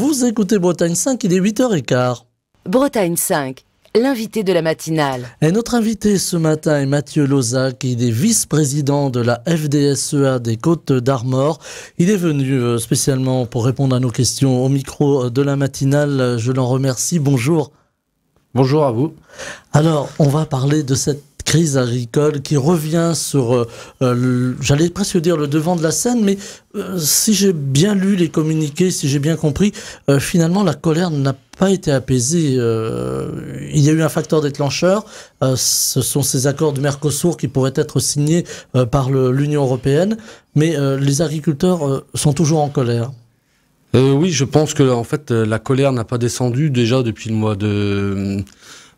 Vous écoutez Bretagne 5, il est 8h15. Bretagne 5, l'invité de la matinale. Et notre invité ce matin est Mathieu Lozac, il est vice-président de la FDSEA des Côtes d'Armor. Il est venu euh, spécialement pour répondre à nos questions au micro euh, de la matinale. Je l'en remercie. Bonjour. Bonjour à vous. Alors, on va parler de cette crise agricole qui revient sur, euh, euh, j'allais presque dire le devant de la scène, mais euh, si j'ai bien lu les communiqués, si j'ai bien compris, finalement la colère n'a pas été apaisée. il y a eu un facteur déclencheur, ce sont ces accords du Mercosur qui pourraient être signés par l'Union européenne, mais les agriculteurs sont toujours en colère. oui, je pense que en fait la colère n'a pas descendu déjà depuis le mois de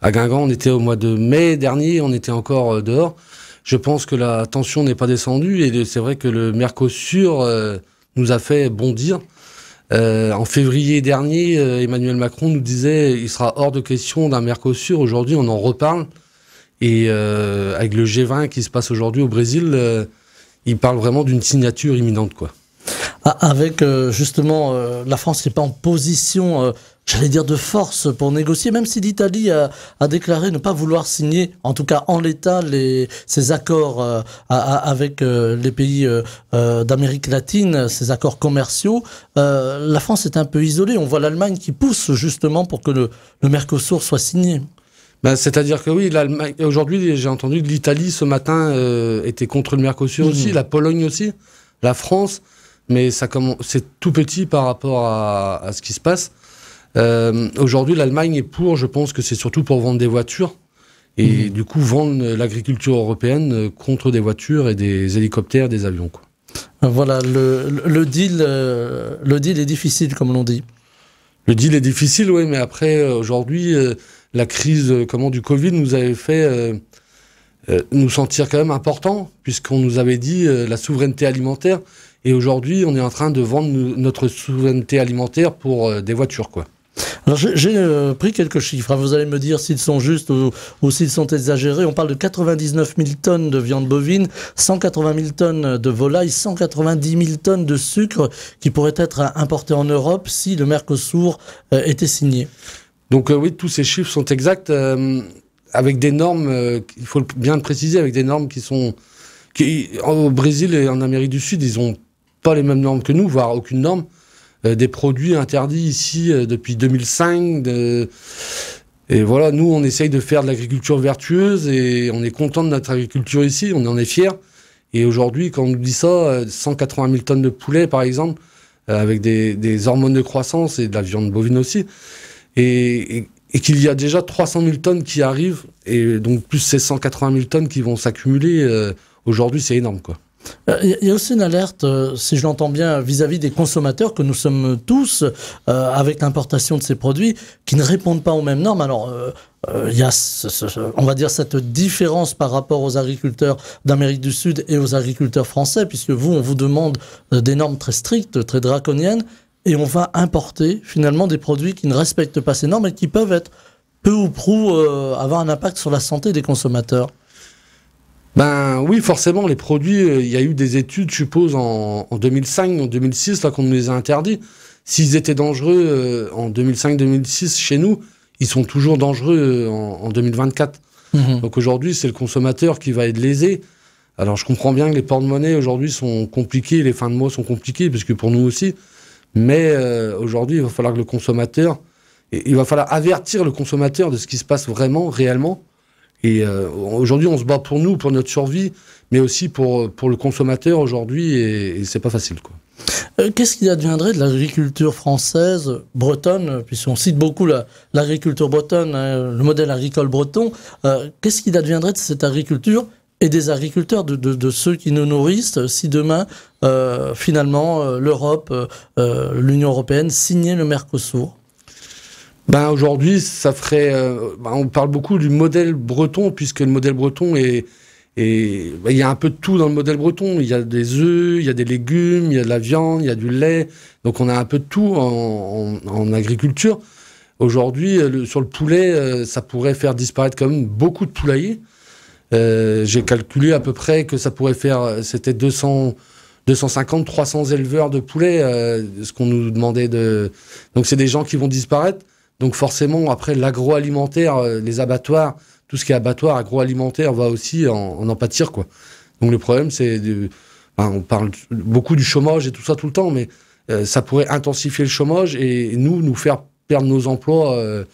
à Guingamp, on était au mois de mai dernier, on était encore euh, dehors. Je pense que la tension n'est pas descendue et c'est vrai que le Mercosur euh, nous a fait bondir. Euh, en février dernier, Emmanuel Macron nous disait il sera hors de question d'un Mercosur. Aujourd'hui, on en reparle. Et avec le G20 qui se passe aujourd'hui au Brésil, il parle vraiment d'une signature imminente, quoi. Ah, avec euh, justement euh, la France n'est pas en position, euh, j'allais dire, de force pour négocier, même si l'Italie a, déclaré ne pas vouloir signer, en tout cas en l'état, ces accords avec les pays d'Amérique latine, ces accords commerciaux, la France est un peu isolée. On voit l'Allemagne qui pousse justement pour que le, Mercosur soit signé. Ben, c'est-à-dire que oui, aujourd'hui, j'ai entendu que l'Italie ce matin était contre le Mercosur mmh. aussi, la Pologne aussi, la France mais ça c'est tout petit par rapport à, ce qui se passe. Euh, aujourd'hui, l'Allemagne est pour, je pense que c'est surtout pour vendre des voitures et mmh. du coup vendre l'agriculture européenne euh, contre des voitures et des hélicoptères, des avions. Voilà, le, deal, euh, le deal est difficile, comme l'on dit. Le deal est difficile, oui, mais après, aujourd'hui, la crise comment, du Covid nous avait fait nous sentir quand même importants, puisqu'on nous avait dit la souveraineté alimentaire, et aujourd'hui, on est en train de vendre notre souveraineté alimentaire pour euh, des voitures, quoi. Alors j'ai euh, pris quelques chiffres, hein. vous allez me dire s'ils sont justes ou, s'ils sont exagérés. On parle de 99 000 tonnes de viande bovine, 180 000 tonnes de volaille, 190 000 tonnes de sucre qui pourraient être euh, importées en Europe si le Mercosur était signé. Donc oui, tous ces chiffres sont exacts, avec des normes, il faut bien le préciser, avec des normes qui sont... Qui, au Brésil et en Amérique du Sud, ils ont pas les mêmes normes que nous, voire aucune norme. Euh, des produits interdits ici euh, depuis 2005. Et voilà, nous, on essaye de faire de l'agriculture vertueuse et on est content de notre agriculture ici, on en est fiers. Et aujourd'hui, quand on nous dit ça, 180 euh, 000 tonnes de poulet, par exemple, avec des, hormones de croissance et de la viande bovine aussi, et, qu'il y a déjà 300 000 tonnes qui arrivent, et donc plus ces 180 000 tonnes qui vont s'accumuler, aujourd'hui, c'est énorme, quoi. Euh, il y a aussi une alerte, euh, si je l'entends bien, vis-à-vis des consommateurs que nous sommes tous, euh, avec l'importation de ces produits, qui ne répondent pas aux mêmes normes. Alors, il y a, on va dire, cette différence par rapport aux agriculteurs d'Amérique du Sud et aux agriculteurs français, puisque vous, on vous demande des normes très strictes, très draconiennes, et on va importer finalement des produits qui ne respectent pas ces normes et qui peuvent être peu ou prou avoir un impact sur la santé des consommateurs. Ben oui, forcément, les produits, euh, il y a eu des études, je suppose, en, 2005, en 2006, là qu'on nous les a interdits. S'ils étaient dangereux euh, en 2005-2006 chez nous, ils sont toujours dangereux euh, en, en 2024. Mhm. Donc aujourd'hui, c'est le consommateur qui va être lésé. Alors je comprends bien que les de monnaie, aujourd'hui sont compliqués, les fins de mois sont compliquées, puisque pour nous aussi. Mais aujourd'hui, il va falloir que le consommateur, il va falloir avertir le consommateur de ce qui se passe vraiment, réellement. Et euh, aujourd'hui, on se bat pour nous, pour notre survie, mais aussi pour, pour le consommateur aujourd'hui, et, c'est pas facile. quoi. Euh, qu'est-ce qui adviendrait de l'agriculture française, bretonne, puisqu'on cite beaucoup l'agriculture bretonne, hein, le modèle agricole breton, euh, qu'est-ce qu'il adviendrait de cette agriculture et des agriculteurs, de, de, de ceux qui nous nourrissent, si demain, finalement, l'Europe, l'Union européenne signait le Mercosur ben Aujourd'hui, ça ferait. Euh, ben, on parle beaucoup du modèle breton, puisque le modèle breton est. Et ben, il y a un peu de tout dans le modèle breton. Il y a des œufs, il y a des légumes, il y a de la viande, il y a du lait. Donc on a un peu de tout en, en, agriculture. Aujourd'hui, euh, sur le poulet, euh, ça pourrait faire disparaître quand même beaucoup de poulaillers. Euh, J'ai calculé à peu près que ça pourrait faire, c'était 200, 250, 300 éleveurs de poulets, ce qu'on nous demandait de. Donc c'est des gens qui vont disparaître. Donc forcément, après l'agroalimentaire, euh, les abattoirs, tout ce qui est abattoir, agroalimentaire va aussi en, en, pâtir. Quoi. Donc le problème, c'est... on parle beaucoup du chômage et tout ça tout le temps, mais euh, ça pourrait intensifier le chômage et, nous, nous faire perdre nos emplois. Euh,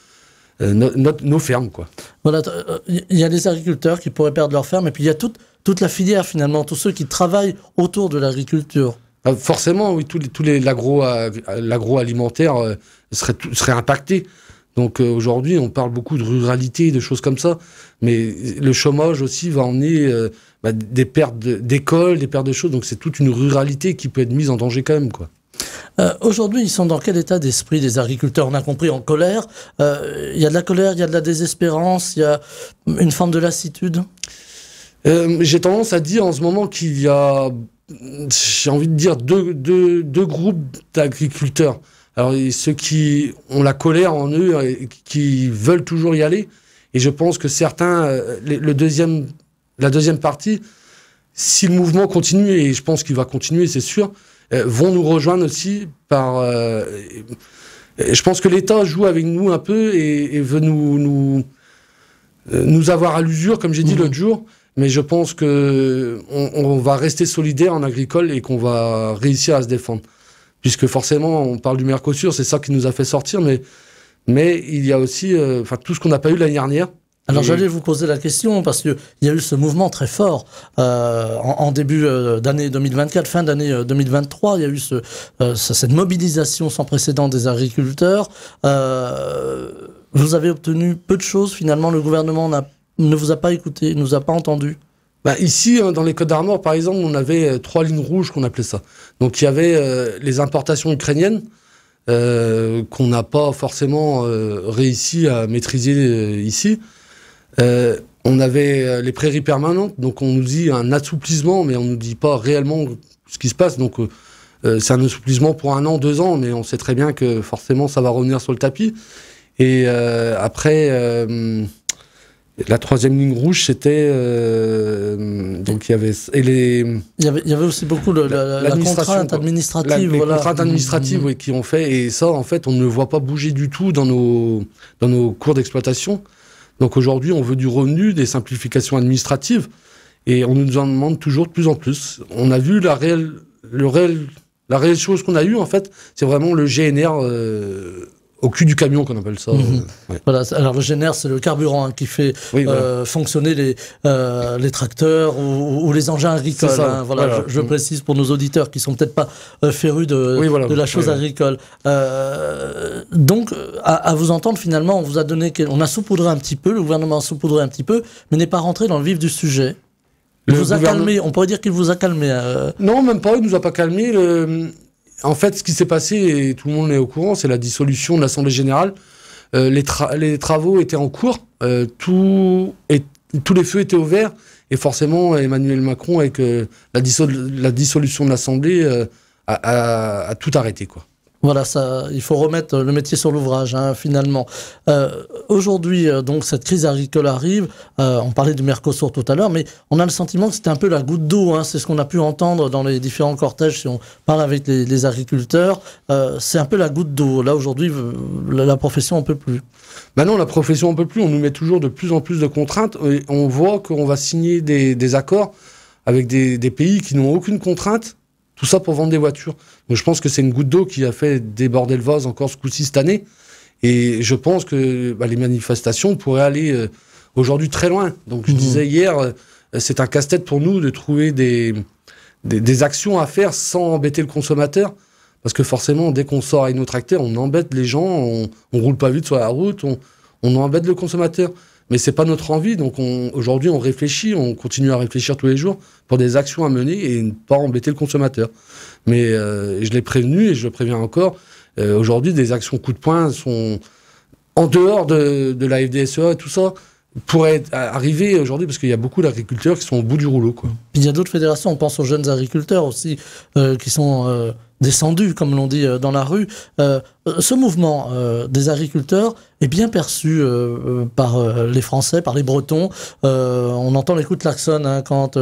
nos fermes, quoi. Voilà, il y a des agriculteurs qui pourraient perdre leurs fermes, et puis il y a toute, toute la filière, finalement, tous ceux qui travaillent autour de l'agriculture. Ah, forcément, oui, tous les, tous les euh, l'agroalimentaire euh, serait, impacté. Donc euh, aujourd'hui, on parle beaucoup de ruralité, de choses comme ça, mais le chômage aussi va emmener bah, des pertes d'écoles, des pertes de choses. Donc c'est toute une ruralité qui peut être mise en danger quand même, quoi. Aujourd'hui, ils sont dans quel état d'esprit des agriculteurs On a compris en colère. Il y a de la colère, il y a de la désespérance, il y a une forme de lassitude. J'ai tendance à dire en ce moment qu'il y a j'ai envie de dire, deux, deux, groupes d'agriculteurs. Alors, ceux qui ont la colère en eux et qui veulent toujours y aller. Et je pense que certains, euh, le deuxième, la deuxième partie, si le mouvement continue, et je pense qu'il va continuer, c'est sûr, euh, vont nous rejoindre aussi par. Euh, je pense que l'État joue avec nous un peu et, veut nous, nous, nous avoir à l'usure, comme j'ai dit mhm. l'autre jour. Mais je pense que on, va rester solidaire en agricole et qu'on va réussir à se défendre. Puisque forcément, on parle du Mercosur, c'est ça qui nous a fait sortir, mais, mais il y a aussi euh, enfin, tout ce qu'on n'a pas eu l'année dernière, alors j'allais vous poser la question parce qu'il y a eu ce mouvement très fort euh, en, début euh, d'année 2024, fin d'année 2023. Il y a eu ce, cette mobilisation sans précédent des agriculteurs. vous avez obtenu peu de choses finalement. Le gouvernement n'a ne vous a pas écouté, ne vous a pas entendu bah ici, hein, dans les Côtes d'Armor, par exemple, on avait euh, trois lignes rouges qu'on appelait ça. Donc il y avait euh, les importations ukrainiennes euh, qu'on n'a pas forcément réussi à maîtriser ici. on avait les prairies permanentes, donc on nous dit un assouplissement, mais on ne nous dit pas réellement ce qui se passe. Donc c'est un assouplissement pour un an, deux ans, mais on sait très bien que forcément ça va revenir sur le tapis. Et après la troisième ligne rouge, c'était euh, donc il y avait et les. Il y avait, aussi beaucoup de la, la, contrainte administrative, voilà. les contraintes administratives, mm-hmm. oui, qui ont fait et ça en fait on ne le voit pas bouger du tout dans nos dans nos cours d'exploitation. Donc aujourd'hui on veut du revenu, des simplifications administratives et on nous en demande toujours de plus en plus. On a vu la réelle le réel la réelle chose qu'on a eue en fait, c'est vraiment le GNR. Euh, au cul du camion qu'on appelle ça. Mhm. Euh, voilà, alors le Génère, c'est le carburant hein, qui fait euh, fonctionner les, euh, les tracteurs ou, les engins agricoles. Hein. voilà, Je, mhm. précise pour nos auditeurs qui sont peut-être pas férus de, la chose agricole. donc, à, vous entendre, finalement, on vous a donné, on a saupoudré un petit peu, le gouvernement a saupoudré un petit peu, mais n'est pas rentré dans le vif du sujet. Il vous a calmé, on pourrait dire qu'il vous a calmé. Non, même pas, il nous a pas calmé en fait, ce qui s'est passé, et tout le monde est au courant, c'est la dissolution de l'Assemblée générale. Euh, les, travaux étaient en cours, euh, tous les feux étaient ouverts, et forcément, Emmanuel Macron, avec euh, la, dissolution de l'Assemblée, a, tout arrêté. quoi. Voilà, ça, il faut remettre le métier sur l'ouvrage, hein, finalement. Euh, aujourd'hui, euh, donc, cette crise agricole arrive. Euh, on parlait du Mercosur tout à l'heure, mais on a le sentiment que c'était un peu la goutte d'eau. Hein. c'est ce qu'on a pu entendre dans les différents cortèges si on parle avec les, agriculteurs. c'est un peu la goutte d'eau. Là, aujourd'hui, la, profession, on peut plus. Ben non, la profession, on peut plus. On nous met toujours de plus en plus de contraintes. on voit qu'on va signer des, accords avec des pays qui n'ont aucune contrainte tout ça pour vendre des voitures. Donc je pense que c'est une goutte d'eau qui a fait déborder le vase encore ce coup-ci cette année. Et je pense que bah, les manifestations pourraient aller euh, aujourd'hui très loin. Donc je mhm. disais hier, euh, c'est un casse-tête pour nous de trouver des, des, actions à faire sans embêter le consommateur. Parce que forcément, dès qu'on sort avec nos tracteurs, on embête les gens, on, on roule pas vite sur la route, on, on embête le consommateur. Mais c'est pas notre envie. Donc aujourd'hui, on réfléchit, on continue à réfléchir tous les jours pour des actions à mener et ne pas embêter le consommateur. Mais euh, je l'ai prévenu et je le préviens encore. Euh, aujourd'hui, des actions coup de poing sont en dehors de, de la FDSE et tout ça pourrait arriver aujourd'hui parce qu'il y a beaucoup d'agriculteurs qui sont au bout du rouleau. Quoi. il y a d'autres fédérations, on pense aux jeunes agriculteurs aussi, euh, qui sont euh, descendus, comme l'on dit, euh, dans la rue. Euh, euh, ce mouvement des agriculteurs est bien perçu par les Français, par les Bretons. on entend l'écoute coups de klaxon hein, quand,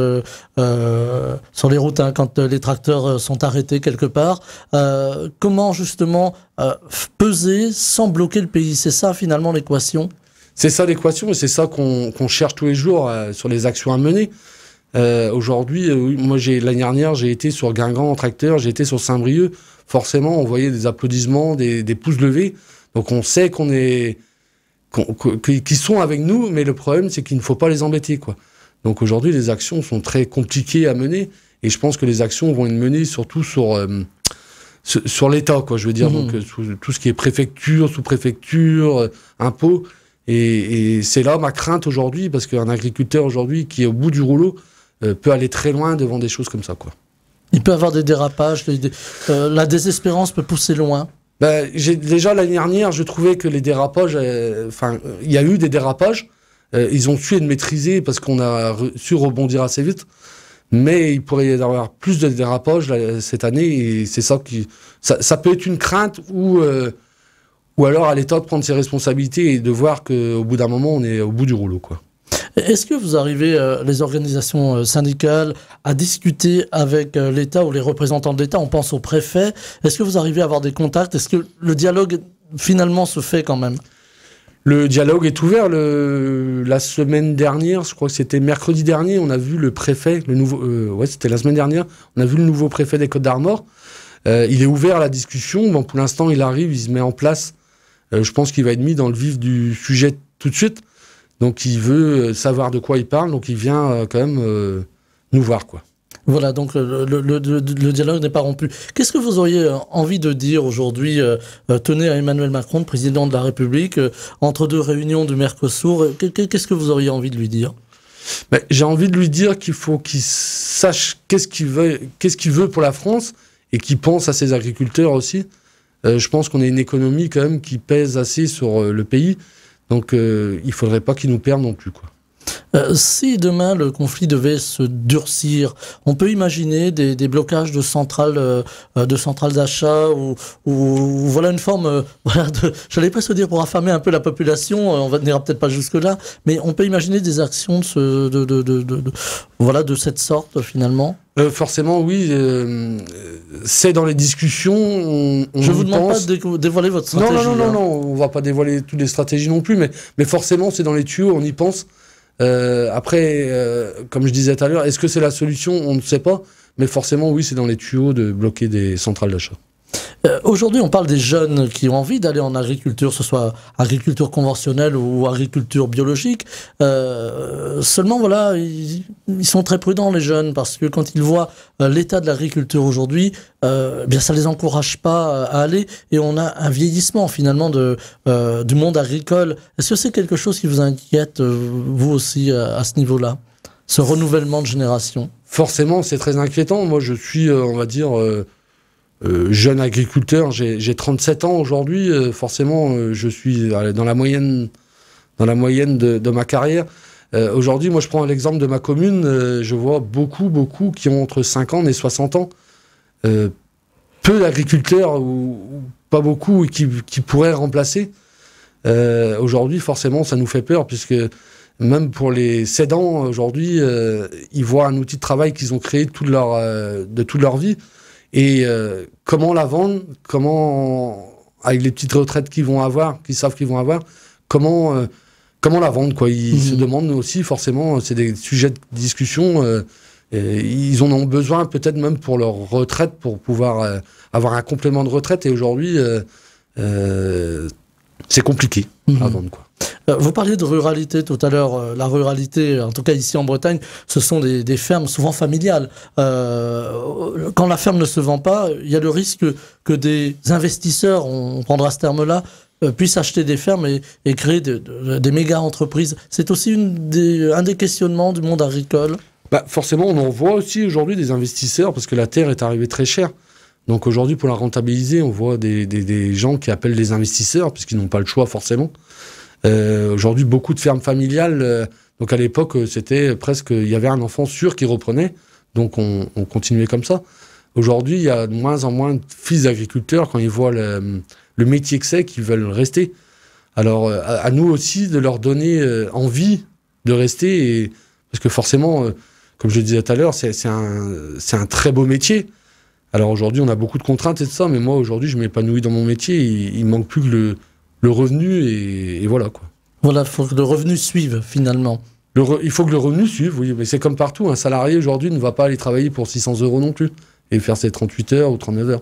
sur les routes, hein, quand les tracteurs sont arrêtés quelque part. comment justement peser sans bloquer le pays C'est ça finalement l'équation c'est ça l'équation et c'est ça qu'on cherche tous les jours euh, sur les actions à mener. Euh, aujourd'hui, euh, moi, j'ai l'année dernière, j'ai été sur Guingamp en tracteur, j'ai été sur Saint-Brieuc. Forcément, on voyait des applaudissements, des, pouces levés. Donc, on sait qu'on est, qu'ils sont avec nous, mais le problème, c'est qu'il ne faut pas les embêter, quoi. Donc aujourd'hui, les actions sont très compliquées à mener, et je pense que les actions vont être menées surtout sur sur, l'État, Je veux dire, mmh. tout, ce qui est préfecture, sous-préfecture, impôts, et, c'est là ma crainte aujourd'hui, parce qu'un agriculteur aujourd'hui qui est au bout du rouleau euh, peut aller très loin devant des choses comme ça. Quoi. Il peut avoir des dérapages, euh, la désespérance peut pousser loin. Ben, déjà l'année dernière, je trouvais que les dérapages, euh, enfin, il y a eu des dérapages. ils ont su être maîtrisés parce qu'on a su rebondir assez vite mais il pourrait y avoir plus de dérapages cette année et c'est ça qui ça, peut être une crainte ou ou alors à l'État de prendre ses responsabilités et de voir qu'au bout d'un moment, on est au bout du rouleau. quoi. Est-ce que vous arrivez, euh, les organisations euh, syndicales, à discuter avec euh, l'État ou les représentants de l'État On pense au préfet. Est-ce que vous arrivez à avoir des contacts Est-ce que le dialogue finalement se fait quand même le dialogue est ouvert. Le, la semaine dernière, je crois que c'était mercredi dernier, on a vu le préfet, le nouveau, ouais, c'était la semaine dernière, on a vu le nouveau préfet des Côtes d'Armor. il est ouvert à la discussion. Bon, pour l'instant, il arrive, il se met en place euh, je pense qu'il va être mis dans le vif du sujet tout de suite. Donc il veut euh, savoir de quoi il parle, donc il vient euh, quand même nous voir, quoi. Voilà, donc le, dialogue n'est pas rompu. Qu'est-ce que vous auriez envie de dire aujourd'hui, tenez à Emmanuel Macron, président de la République, entre deux réunions du Mercosur Qu'est-ce que vous auriez envie de lui dire ben, J'ai envie de lui dire qu'il faut qu'il sache qu'est-ce qu'il veut, qu'est-ce qu'il veut pour la France et qu'il pense à ses agriculteurs aussi. Euh, je pense qu'on a une économie quand même qui pèse assez sur euh, le pays. Donc euh, il ne faudrait pas qu'ils nous perdent non plus. si demain le conflit devait se durcir, on peut imaginer des, blocages de centrales, de centrales d'achat ou, ou, voilà une forme, je voilà pas se dire pour affamer un peu la population, on n'ira peut-être pas jusque là, mais on peut imaginer des actions de, voilà de cette sorte finalement. Euh, forcément, oui, euh, euh, c'est dans les discussions. On, on je vous demande pas de dévoiler votre stratégie. Non, non, non, hein. non, non, on va pas dévoiler toutes les stratégies non plus, mais, mais forcément, c'est dans les tuyaux, on y pense. après, comme je disais tout à l'heure, est-ce que c'est la solution On ne sait pas, mais forcément, oui, c'est dans les tuyaux de bloquer des centrales d'achat. Euh, aujourd'hui, on parle des jeunes qui ont envie d'aller en agriculture, que ce soit agriculture conventionnelle ou agriculture biologique. Euh, seulement, voilà, ils, sont très prudents, les jeunes, parce que quand ils voient euh, l'état de l'agriculture aujourd'hui, euh, eh bien ça les encourage pas euh, à aller et on a un vieillissement finalement de, du monde agricole. Est-ce que c'est quelque chose qui vous inquiète, vous aussi, à ce niveau-là ce renouvellement de génération Forcément, c'est très inquiétant. Moi, je suis, on va dire, euh, jeune agriculteur, j'ai 37 ans aujourd'hui, euh, forcément euh, je suis dans la moyenne, dans la moyenne de, ma carrière. aujourd'hui, moi je prends l'exemple de ma commune, je vois beaucoup, beaucoup qui ont entre ans et 60 ans. peu d'agriculteurs, ou, pas beaucoup, qui, qui pourraient remplacer. aujourd'hui, forcément, ça nous fait peur, puisque même pour les cédants, aujourd'hui, ils voient un outil de travail qu'ils ont créé de toute leur vie et euh, comment la vendre Comment, avec les petites retraites qu'ils vont avoir, qu'ils savent qu'ils vont avoir, comment, euh, comment la vendre quoi Ils se mhm. demandent aussi, forcément, euh, c'est des sujets de discussion. ils en ont besoin peut-être même pour leur retraite, pour pouvoir avoir un complément de retraite. Et aujourd'hui, c'est compliqué la à mhm. vendre. Quoi. Euh, vous parliez de ruralité tout à l'heure. Euh, la ruralité, en tout cas ici en Bretagne, ce sont des, fermes souvent familiales. Euh, quand la ferme ne se vend pas, il y a le risque que, des investisseurs, on prendra ce terme-là, puissent acheter des fermes et, créer des méga-entreprises. C'est aussi une des, un des questionnements du monde agricole. Bah forcément, on en voit aussi aujourd'hui des investisseurs parce que la terre est arrivée très chère. Donc aujourd'hui, pour la rentabiliser, on voit des, des gens qui appellent des investisseurs puisqu'ils n'ont pas le choix forcément. Euh, aujourd'hui, beaucoup de fermes familiales. Euh, donc à l'époque, euh, c'était presque, il y avait un enfant sûr qui reprenait. Donc on, continuait comme ça. Aujourd'hui, il y a de moins en moins de fils agriculteurs quand ils voient le, métier que c'est qu'ils veulent rester. Alors à, nous aussi de leur donner envie de rester parce que forcément, comme je le disais tout à l'heure, c'est un, un, très beau métier. Alors aujourd'hui, on a beaucoup de contraintes et de ça, mais moi aujourd'hui, je m'épanouis dans mon métier. Il, il manque plus que le, le revenu et, voilà quoi. Voilà, il faut que le revenu suive finalement. il faut que le revenu suive, oui, mais c'est comme partout. Un salarié aujourd'hui ne va pas aller travailler pour 600 euros non plus et faire ses 38 heures ou 39 heures.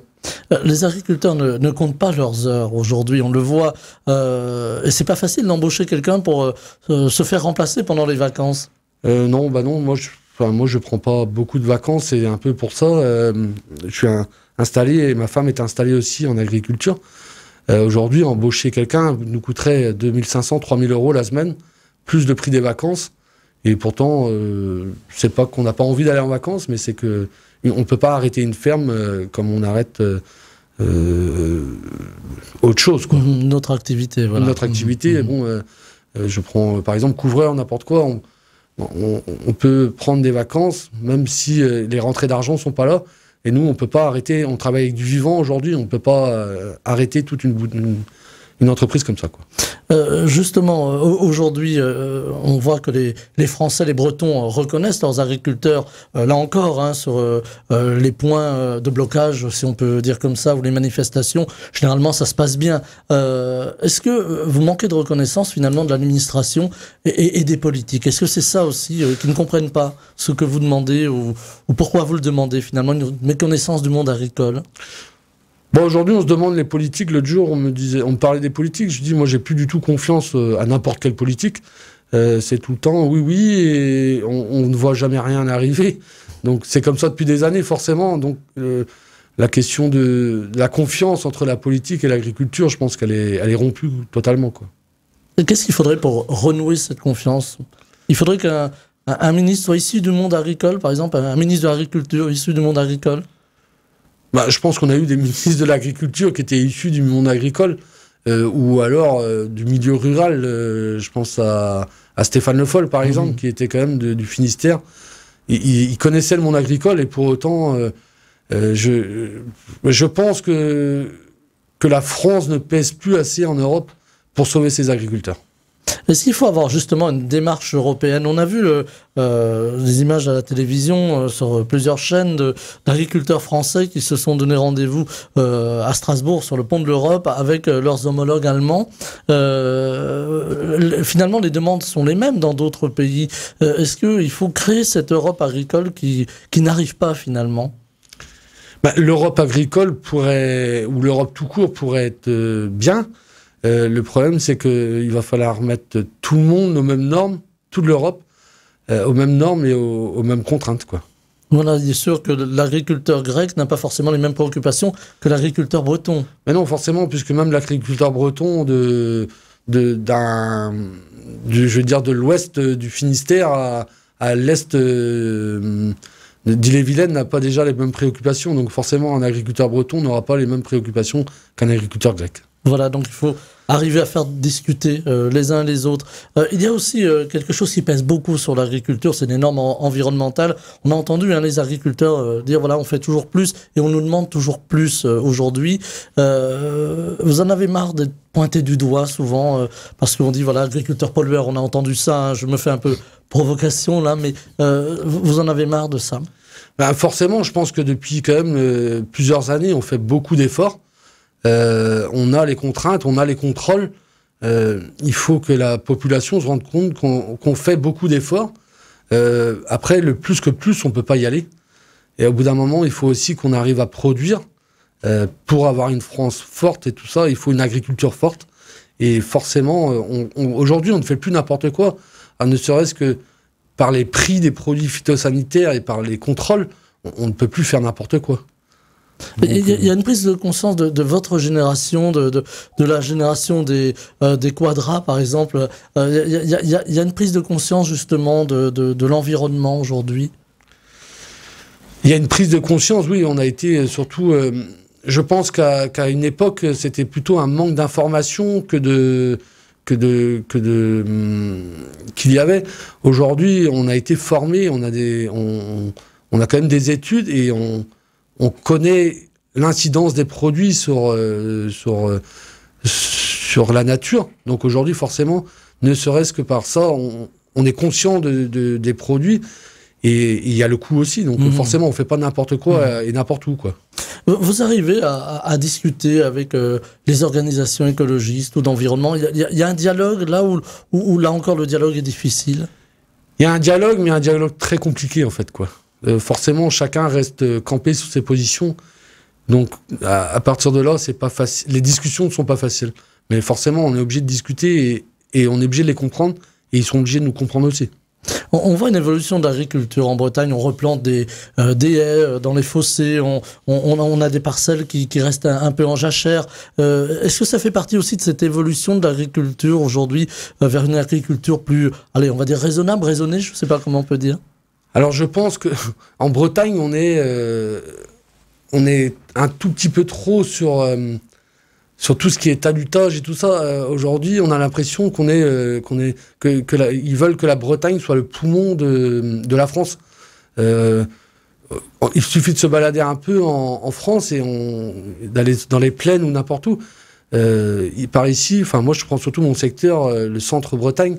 Euh, les agriculteurs ne, comptent pas leurs heures aujourd'hui, on le voit. Euh, et c'est pas facile d'embaucher quelqu'un pour euh, se faire remplacer pendant les vacances. non, bah non, moi je, moi je prends pas beaucoup de vacances et un peu pour ça, je suis installé et ma femme est installée aussi en agriculture. Euh, aujourd'hui, embaucher quelqu'un nous coûterait 2500, 3000 euros la semaine, plus le prix des vacances. Et pourtant, euh, c'est pas qu'on n'a pas envie d'aller en vacances, mais c'est que on peut pas arrêter une ferme euh, comme on arrête autre chose. Quoi. Mmh, notre activité, voilà. Notre mmh, activité, mmh. bon, je prends par exemple couvreur, n'importe quoi. On, on, peut prendre des vacances, même si les rentrées d'argent sont pas là. Et nous, on ne peut pas arrêter, on travaille avec du vivant aujourd'hui, on ne peut pas euh, arrêter toute une, une, une entreprise comme ça. Quoi. Euh, justement, euh, aujourd'hui, euh, on voit que les, Français, les Bretons reconnaissent leurs agriculteurs, là encore, hein, sur les points de blocage, si on peut dire comme ça, ou les manifestations. Généralement, ça se passe bien. Est-ce que vous manquez de reconnaissance finalement de l'administration et, des politiques Est-ce que c'est ça aussi qui ne comprennent pas ce que vous demandez ou, ou pourquoi vous le demandez finalement, une méconnaissance du monde agricole Bon, aujourd'hui, on se demande les politiques. L'autre jour, on me, disait, on me parlait des politiques. Je dis, moi, j'ai plus du tout confiance euh, à n'importe quelle politique. Euh, c'est tout le temps oui, oui, et on, ne voit jamais rien arriver. Donc, c'est comme ça depuis des années, forcément. Donc, euh, la question de, la confiance entre la politique et l'agriculture, je pense qu'elle est, elle est rompue totalement. Quoi. Et qu'est-ce qu'il faudrait pour renouer cette confiance Il faudrait qu'un un ministre soit issu du monde agricole, par exemple, un ministre de l'agriculture issu du monde agricole bah, je pense qu'on a eu des ministres de l'agriculture qui étaient issus du monde agricole euh, ou alors euh, du milieu rural. Euh, je pense à, Stéphane Le Foll, par mhm. exemple, qui était quand même du Finistère. Il, connaissait le monde agricole et pour autant, je, pense que la France ne pèse plus assez en Europe pour sauver ses agriculteurs. Est-ce qu'il faut avoir justement une démarche européenne On a vu euh, euh, des images à la télévision euh, sur plusieurs chaînes d'agriculteurs français qui se sont donné rendez-vous à Strasbourg sur le pont de l'Europe avec leurs homologues allemands. finalement, les demandes sont les mêmes dans d'autres pays. Est-ce qu'il faut créer cette Europe agricole qui, qui n'arrive pas finalement bah, L'Europe agricole pourrait, ou l'Europe tout court pourrait être bien euh, le problème, c'est qu'il va falloir mettre tout le monde aux mêmes normes, toute l'Europe, euh, aux mêmes normes et aux, mêmes contraintes. quoi. Voilà, il est sûr que l'agriculteur grec n'a pas forcément les mêmes préoccupations que l'agriculteur breton. Mais non, forcément, puisque même l'agriculteur breton de, de, je veux dire, de l'ouest du Finistère à, l'est euh, d'Ille-et-Vilaine n'a pas déjà les mêmes préoccupations. Donc forcément, un agriculteur breton n'aura pas les mêmes préoccupations qu'un agriculteur grec. Voilà, donc il faut arriver à faire discuter euh, les uns les autres. Euh, il y a aussi euh, quelque chose qui pèse beaucoup sur l'agriculture, c'est les normes environnementales. On a entendu hein, les agriculteurs dire voilà, on fait toujours plus et on nous demande toujours plus aujourd'hui. vous en avez marre d'être pointé du doigt souvent parce qu'on dit voilà, agriculteur pollueur, on a entendu ça, hein, je me fais un peu provocation là, mais vous en avez marre de ça ben, forcément, je pense que depuis quand même plusieurs années, on fait beaucoup d'efforts. Euh, on a les contraintes, on a les contrôles. Euh, il faut que la population se rende compte qu'on fait beaucoup d'efforts. Euh, après, le plus que plus, on ne peut pas y aller. Et au bout d'un moment, il faut aussi qu'on arrive à produire. pour avoir une France forte et tout ça, il faut une agriculture forte. Et forcément, aujourd'hui, on ne fait plus n'importe quoi, ah, ne serait-ce que par les prix des produits phytosanitaires et par les contrôles, on ne peut plus faire n'importe quoi. Euh, il y, a une prise de conscience de, votre génération, de, de, la génération des, euh, des quadras, par exemple. Il y, a une prise de conscience, justement, de, l'environnement aujourd'hui. Il y a une prise de conscience, oui. On a été euh, surtout. je pense qu'à une époque, c'était plutôt un manque d'information que de que de que de hmm, qu'il y avait aujourd'hui on a été formé on a des on, on a quand même des études et on on connaît l'incidence des produits sur, euh, sur, euh, sur la nature. Donc aujourd'hui, forcément, ne serait-ce que par ça, on, est conscient des produits. Et il y a le coût aussi, donc mhm. forcément on fait pas n'importe quoi mhm. et n'importe où quoi. Vous arrivez à, discuter avec euh, les organisations écologistes ou d'environnement. Il y, a un dialogue là où, où, là encore le dialogue est difficile. Il y a un dialogue, mais un dialogue très compliqué en fait quoi. Euh, forcément, chacun reste euh, campé sous ses positions. Donc, à, partir de là, c'est pas facile. Les discussions ne sont pas faciles. Mais forcément, on est obligé de discuter et, on est obligé de les comprendre et ils sont obligés de nous comprendre aussi. On, voit une évolution de l'agriculture en Bretagne. On replante des, euh, haies dans les fossés. On, a des parcelles qui, restent un, peu en jachère. Est-ce que ça fait partie aussi de cette évolution de l'agriculture aujourd'hui vers une agriculture plus, allez, on va dire raisonnable, raisonnée Je ne sais pas comment on peut dire. Alors je pense que Bretagne, euh, on est, un tout petit peu trop euh, sur, tout ce qui est talutage et tout ça. Euh, aujourd'hui, on a l'impression qu'on veulent que la Bretagne soit le poumon de, la France. il suffit de se balader un peu en, France et d'aller dans les plaines ou n'importe où. par ici, enfin moi je prends surtout mon secteur, le centre Bretagne.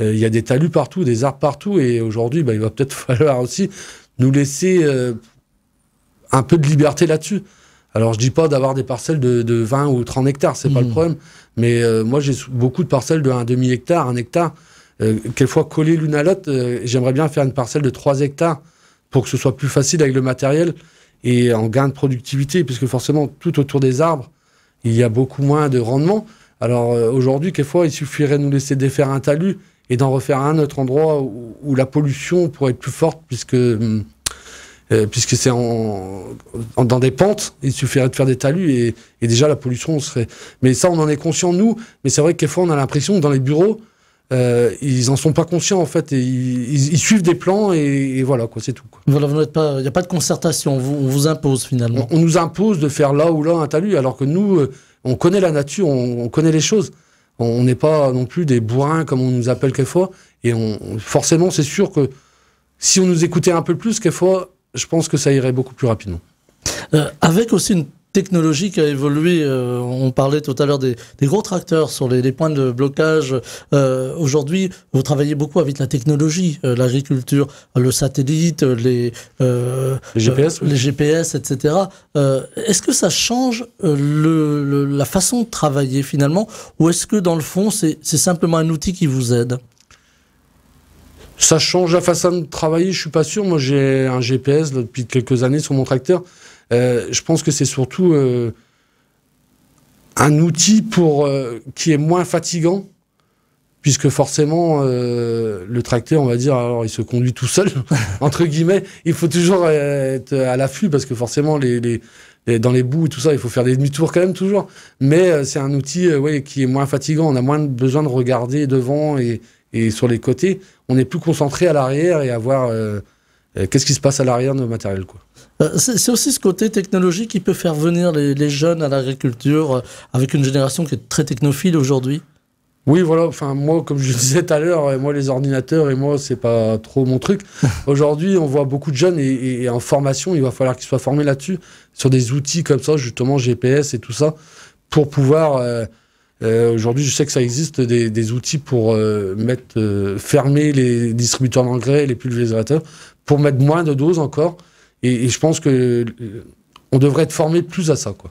Euh, il y a des talus partout, des arbres partout, et aujourd'hui, bah, il va peut-être falloir aussi nous laisser euh, un peu de liberté là-dessus. Alors, je dis pas d'avoir des parcelles de, 20 ou 30 hectares, c'est pas le mmh. problème. Mais euh, moi, j'ai beaucoup de parcelles de 1 demi hectare, 1 hectare. quelquefois collées l'une à l'autre, j'aimerais bien faire une parcelle de 3 hectares pour que ce soit plus facile avec le matériel et en gain de productivité, puisque forcément, tout autour des arbres, il y a beaucoup moins de rendement. Alors euh, aujourd'hui, quelquefois, il suffirait de nous laisser défaire un talus et d'en refaire un autre endroit où, la pollution pourrait être plus forte puisque euh, euh, puisque c'est en, dans des pentes, il suffirait de faire des talus et, déjà la pollution serait. Mais ça, on en est conscient nous. Mais c'est vrai que fois, on a l'impression que dans les bureaux, euh, ils en sont pas conscients en fait. Et ils, suivent des plans et, voilà quoi, c'est tout. il n'y a pas de concertation. Vous, on vous impose finalement. On, nous impose de faire là ou là un talus, alors que nous, on connaît la nature, on connaît les choses. On n'est pas non plus des bourrins comme on nous appelle quelquefois. Et forcément, c'est sûr que si on nous écoutait un peu plus, quelquefois, je pense que ça irait beaucoup plus rapidement. Euh, avec aussi une Technologique a évolué. Euh, on parlait tout à l'heure des, gros tracteurs sur les, points de blocage. Euh, aujourd'hui, vous travaillez beaucoup avec la technologie, euh, l'agriculture, le satellite, les, GPS, les GPS, etc. est-ce que ça change le, la façon de travailler finalement, ou est-ce que dans le fond, c'est simplement un outil qui vous aide ça change la façon de travailler, je suis pas sûr. Moi, j'ai un GPS depuis quelques années sur mon tracteur. Euh, je pense que c'est surtout euh, un outil pour, euh, qui est moins fatigant, puisque forcément, le tracteur, on va dire, alors il se conduit tout seul, entre guillemets. Il faut toujours être à l'affût, parce que forcément, les, dans les bouts et tout ça, il faut faire des demi-tours quand même, toujours. Mais c'est un outil qui est moins fatigant. On a moins besoin de regarder devant et, et sur les côtés. On est plus concentré à l'arrière et avoir. Euh, qu'est-ce qui se passe à l'arrière de nos matériels quoi. Euh, c'est aussi ce côté technologique qui peut faire venir les, jeunes à l'agriculture euh, avec une génération qui est très technophile aujourd'hui. Oui, voilà. Enfin, moi, comme je disais tout à l'heure, moi, les ordinateurs et moi, c'est pas trop mon truc. Aujourd'hui, on voit beaucoup de jeunes et, en formation, il va falloir qu'ils soient formés là-dessus, sur des outils comme ça, justement GPS et tout ça, pour pouvoir. Aujourd'hui, je sais que ça existe des, outils pour mettre, fermer les distributeurs d'engrais, les pulvérisateurs, pour mettre moins de doses encore. Et, je pense que euh, on devrait être formé plus à ça, quoi.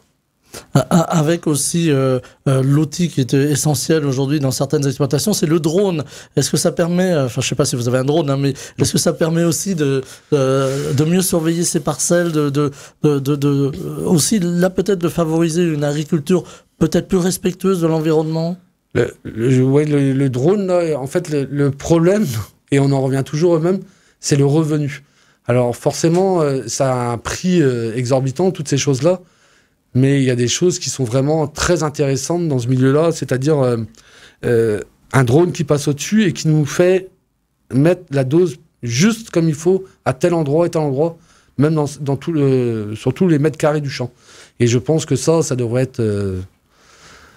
Avec aussi euh, euh, l'outil qui est essentiel aujourd'hui dans certaines exploitations, c'est le drone. Est-ce que ça permet, enfin je sais pas si vous avez un drone, hein, mais est-ce que ça permet aussi de, mieux surveiller ces parcelles, de, de, de aussi là peut-être de favoriser une agriculture peut-être plus respectueuse de l'environnement le, le, drone, en fait, le, problème, et on en revient toujours au même, c'est le revenu. Alors forcément, euh, ça a un prix euh, exorbitant, toutes ces choses-là, mais il y a des choses qui sont vraiment très intéressantes dans ce milieu-là, c'est-à-dire euh, un drone qui passe au-dessus et qui nous fait mettre la dose juste comme il faut à tel endroit et tel endroit, même dans, tout le, sur tous les mètres carrés du champ. Et je pense que ça, ça devrait être...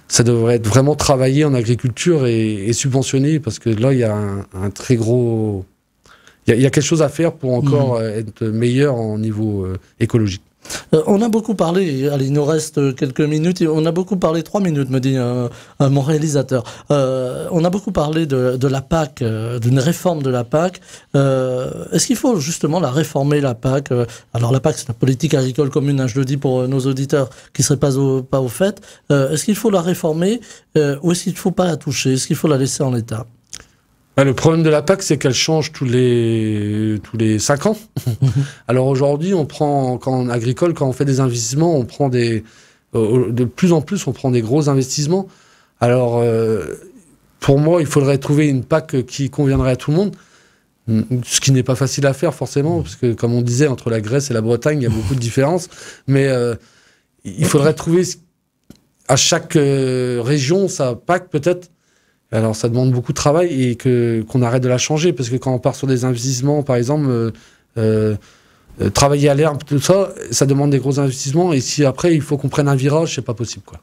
ça devrait être vraiment travaillé en agriculture et, subventionné parce que là, il y a un très gros il y, a quelque chose à faire pour encore mm. euh, être meilleur en niveau euh, écologique. Euh, on a beaucoup parlé, allez, il nous reste quelques minutes, on a beaucoup parlé, trois minutes me dit mon réalisateur, on a beaucoup parlé de, la PAC, d'une réforme de la PAC. Est-ce qu'il faut justement la réformer, la PAC Alors la PAC, c'est la politique agricole commune, hein, je le dis pour nos auditeurs qui ne seraient pas au, pas au fait. Est-ce qu'il faut la réformer ou est-ce qu'il ne faut pas la toucher Est-ce qu'il faut la laisser en état bah, le problème de la PAC, c'est qu'elle change tous les, tous les 5 ans. Alors aujourd'hui, on prend, quand on agricole, quand on fait des investissements, on prend des. Euh, de plus en plus, on prend des gros investissements. Alors, euh, pour moi, il faudrait trouver une PAC qui conviendrait à tout le monde. Mm, ce qui n'est pas facile à faire, forcément, parce que, comme on disait, entre la Grèce et la Bretagne, il y a beaucoup de différences. Mais euh, il faudrait trouver à chaque région sa PAC, peut-être alors ça demande beaucoup de travail et que qu'on arrête de la changer parce que quand on part sur des investissements, par exemple, euh, euh, euh, travailler à l'herbe, tout ça, ça demande des gros investissements et si après il faut qu'on prenne un virage, c'est pas possible quoi.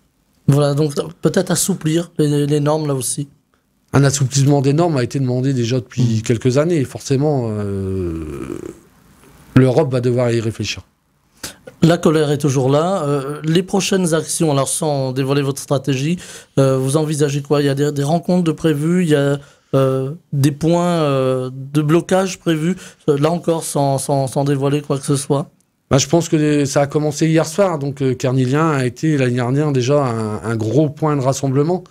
Voilà donc peut-être assouplir les, normes là aussi. Un assouplissement des normes a été demandé déjà depuis mmh. quelques années et forcément l'Europe va devoir y réfléchir. La colère est toujours là. Euh, les prochaines actions, alors sans dévoiler votre stratégie, euh, vous envisagez quoi Il y a des, rencontres de prévues, il y a euh, des points de blocage prévus, là encore sans, dévoiler quoi que ce soit bah, Je pense que ça a commencé hier soir, donc Carnilien a été l'année dernière déjà un, gros point de rassemblement.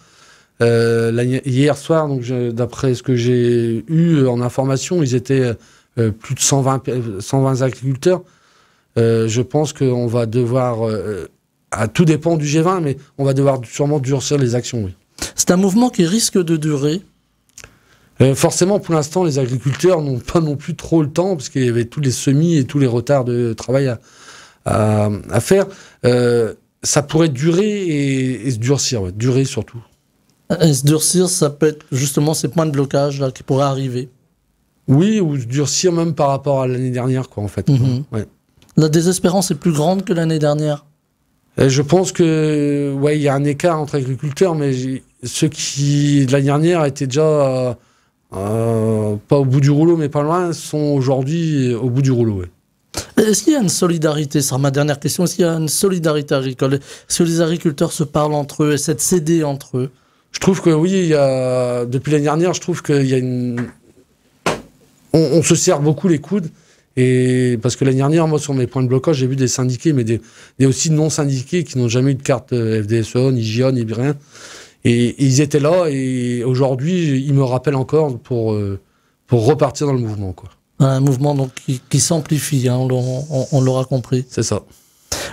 hier soir, donc d'après ce que j'ai eu en information, ils étaient plus de 120, 120 agriculteurs. Euh, je pense qu'on va devoir, euh, à tout dépend du G20, mais on va devoir sûrement durcir les actions. Oui. C'est un mouvement qui risque de durer. Euh, forcément, pour l'instant, les agriculteurs n'ont pas non plus trop le temps, parce qu'il y avait tous les semis et tous les retards de travail à, faire. ça pourrait durer et, se durcir, durer surtout. Et se durcir, ça peut être justement ces points de blocage là, qui pourraient arriver. Oui, ou se durcir même par rapport à l'année dernière, quoi, en fait. Mhm. La désespérance est plus grande que l'année dernière euh, Je pense que ouais, il y a un écart entre agriculteurs, mais ceux qui, l'année dernière, étaient déjà euh, euh, pas au bout du rouleau, mais pas loin, sont aujourd'hui au bout du rouleau. Est-ce qu'il y a une solidarité, c'est ma dernière question, est-ce qu'il y a une solidarité agricole Est-ce que les agriculteurs se parlent entre eux, essaient de s'aider entre eux Je trouve que oui, il depuis l'année dernière, je trouve qu'il y a une... on, se serre beaucoup les coudes. Et parce que l'année dernière, moi, sur mes points de blocage, j'ai vu des syndiqués, mais des, des aussi non-syndiqués qui n'ont jamais eu de carte euh, FDSE, ni GIA, ni rien. Et, ils étaient là, et aujourd'hui, ils me rappellent encore pour, euh, pour repartir dans le mouvement. Quoi. Un mouvement donc, qui, qui s'amplifie, hein, on l'aura compris. C'est ça.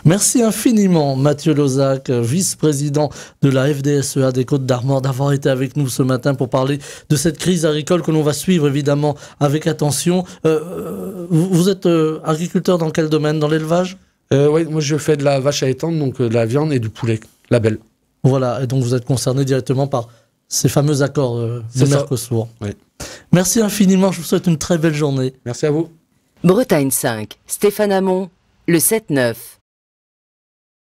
Merci infiniment, Mathieu Lozac, vice-président de la FDSEA des Côtes d'Armor, d'avoir été avec nous ce matin pour parler de cette crise agricole que l'on va suivre évidemment avec attention. Euh, euh, vous êtes euh, agriculteur dans quel domaine Dans l'élevage Oui, moi je fais de la vache à étendre, donc de la viande et du poulet, la belle. Voilà, et donc vous êtes concerné directement par ces fameux accords euh, Mercosur. Merci infiniment, je vous souhaite une très belle journée. Merci à vous. Bretagne 5, Stéphane Amon le 7-9.